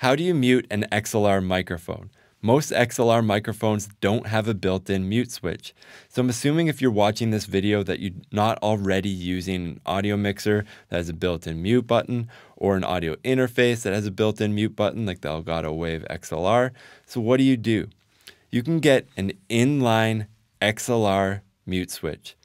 How do you mute an XLR microphone? Most XLR microphones don't have a built-in mute switch. So I'm assuming if you're watching this video that you're not already using an audio mixer that has a built-in mute button or an audio interface that has a built-in mute button like the Elgato Wave XLR. So what do you do? You can get an inline XLR mute switch.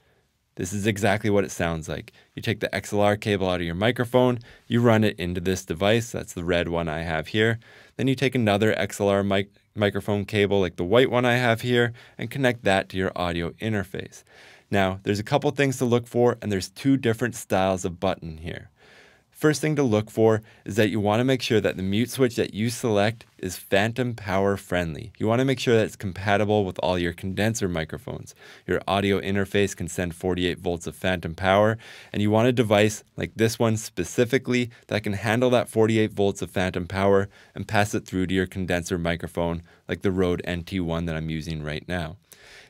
This is exactly what it sounds like. You take the XLR cable out of your microphone, you run it into this device, that's the red one I have here. Then you take another XLR mic microphone cable like the white one I have here and connect that to your audio interface. Now, there's a couple things to look for and there's two different styles of button here. First thing to look for is that you want to make sure that the mute switch that you select is phantom power friendly. You want to make sure that it's compatible with all your condenser microphones. Your audio interface can send 48 volts of phantom power, and you want a device like this one specifically that can handle that 48 volts of phantom power and pass it through to your condenser microphone like the Rode NT1 that I'm using right now.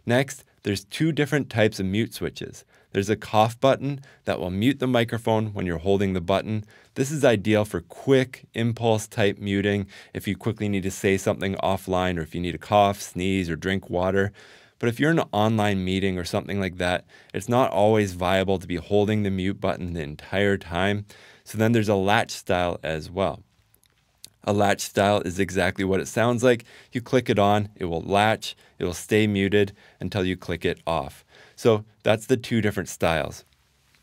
Next, there's two different types of mute switches. There's a cough button that will mute the microphone when you're holding the button. This is ideal for quick impulse type muting if you quickly need to say something offline or if you need to cough, sneeze, or drink water. But if you're in an online meeting or something like that, it's not always viable to be holding the mute button the entire time. So then there's a latch style as well. A latch style is exactly what it sounds like. You click it on, it will latch, it will stay muted until you click it off. So that's the two different styles.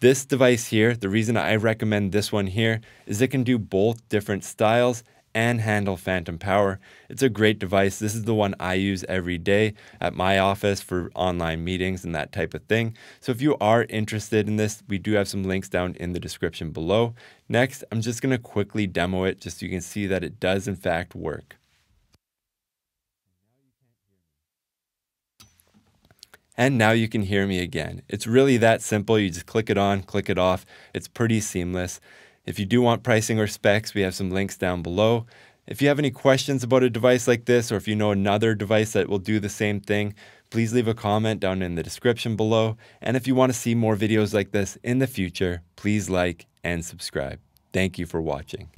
This device here, the reason I recommend this one here is it can do both different styles and handle phantom power. It's a great device. This is the one I use every day at my office for online meetings and that type of thing. So if you are interested in this, we do have some links down in the description below. Next, I'm just gonna quickly demo it just so you can see that it does in fact work. And now you can hear me again. It's really that simple. You just click it on, click it off. It's pretty seamless. If you do want pricing or specs, we have some links down below. If you have any questions about a device like this, or if you know another device that will do the same thing, please leave a comment down in the description below. And if you want to see more videos like this in the future, please like and subscribe. Thank you for watching.